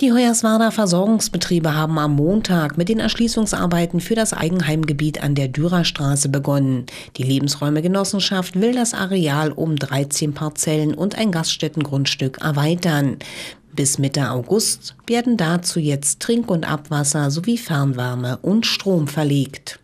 Die Hoyerswerda Versorgungsbetriebe haben am Montag mit den Erschließungsarbeiten für das Eigenheimgebiet an der Dürerstraße begonnen. Die Lebensräumegenossenschaft will das Areal um 13 Parzellen und ein Gaststättengrundstück erweitern. Bis Mitte August werden dazu jetzt Trink- und Abwasser sowie Fernwärme und Strom verlegt.